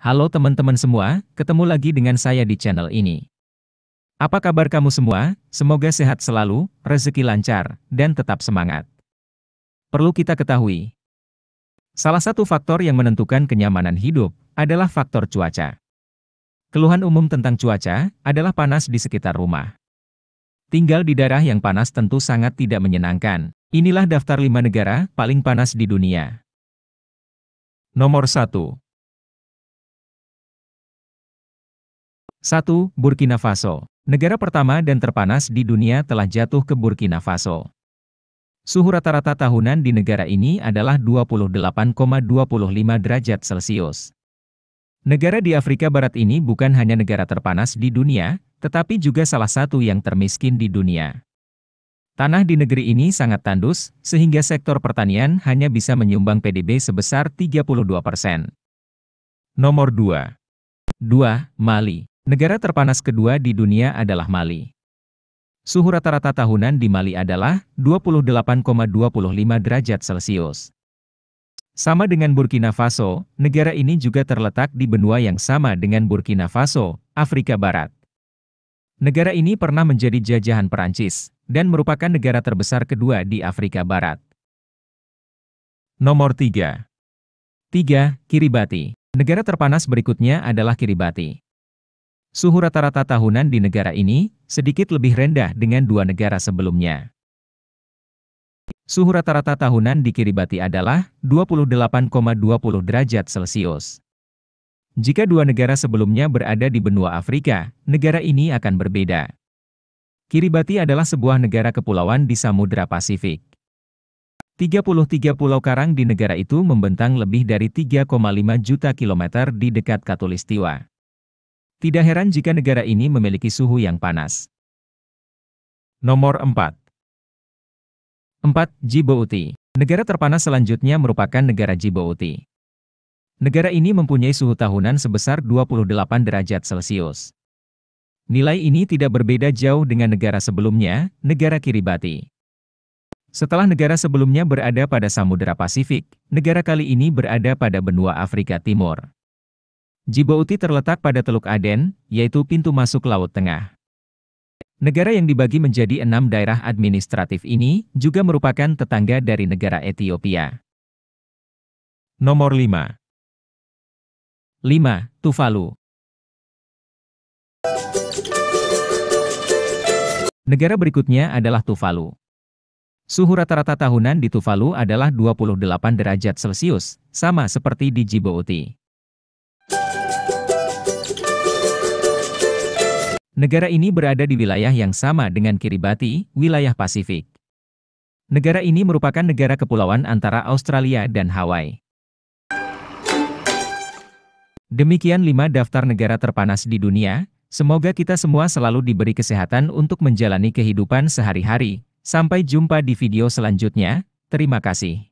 Halo teman-teman semua, ketemu lagi dengan saya di channel ini. Apa kabar kamu semua? Semoga sehat selalu, rezeki lancar, dan tetap semangat. Perlu kita ketahui, salah satu faktor yang menentukan kenyamanan hidup adalah faktor cuaca. Keluhan umum tentang cuaca adalah panas di sekitar rumah. Tinggal di daerah yang panas tentu sangat tidak menyenangkan. Inilah daftar lima negara paling panas di dunia. Nomor 1. 1. Burkina Faso Negara pertama dan terpanas di dunia telah jatuh ke Burkina Faso. Suhu rata-rata tahunan di negara ini adalah 28,25 derajat Celcius. Negara di Afrika Barat ini bukan hanya negara terpanas di dunia, tetapi juga salah satu yang termiskin di dunia. Tanah di negeri ini sangat tandus, sehingga sektor pertanian hanya bisa menyumbang PDB sebesar 32 persen. Nomor 2. 2. Mali Negara terpanas kedua di dunia adalah Mali. Suhu rata-rata tahunan di Mali adalah 28,25 derajat Celcius. Sama dengan Burkina Faso, negara ini juga terletak di benua yang sama dengan Burkina Faso, Afrika Barat. Negara ini pernah menjadi jajahan Perancis, dan merupakan negara terbesar kedua di Afrika Barat. Nomor 3 3. Kiribati Negara terpanas berikutnya adalah Kiribati. Suhu rata-rata tahunan di negara ini sedikit lebih rendah dengan dua negara sebelumnya. Suhu rata-rata tahunan di Kiribati adalah 28,20 derajat Celcius. Jika dua negara sebelumnya berada di benua Afrika, negara ini akan berbeda. Kiribati adalah sebuah negara kepulauan di Samudra Pasifik. 33 pulau karang di negara itu membentang lebih dari 3,5 juta kilometer di dekat Katulistiwa. Tidak heran jika negara ini memiliki suhu yang panas. Nomor 4 4. Djibouti Negara terpanas selanjutnya merupakan negara Djibouti. Negara ini mempunyai suhu tahunan sebesar 28 derajat Celcius. Nilai ini tidak berbeda jauh dengan negara sebelumnya, negara Kiribati. Setelah negara sebelumnya berada pada Samudera Pasifik, negara kali ini berada pada benua Afrika Timur. Djibouti terletak pada Teluk Aden, yaitu pintu masuk Laut Tengah. Negara yang dibagi menjadi enam daerah administratif ini juga merupakan tetangga dari negara Ethiopia. Nomor 5 5. Tuvalu Negara berikutnya adalah Tuvalu. Suhu rata-rata tahunan di Tuvalu adalah 28 derajat Celcius, sama seperti di Djibouti. Negara ini berada di wilayah yang sama dengan Kiribati, wilayah Pasifik. Negara ini merupakan negara kepulauan antara Australia dan Hawaii. Demikian 5 daftar negara terpanas di dunia, semoga kita semua selalu diberi kesehatan untuk menjalani kehidupan sehari-hari. Sampai jumpa di video selanjutnya, terima kasih.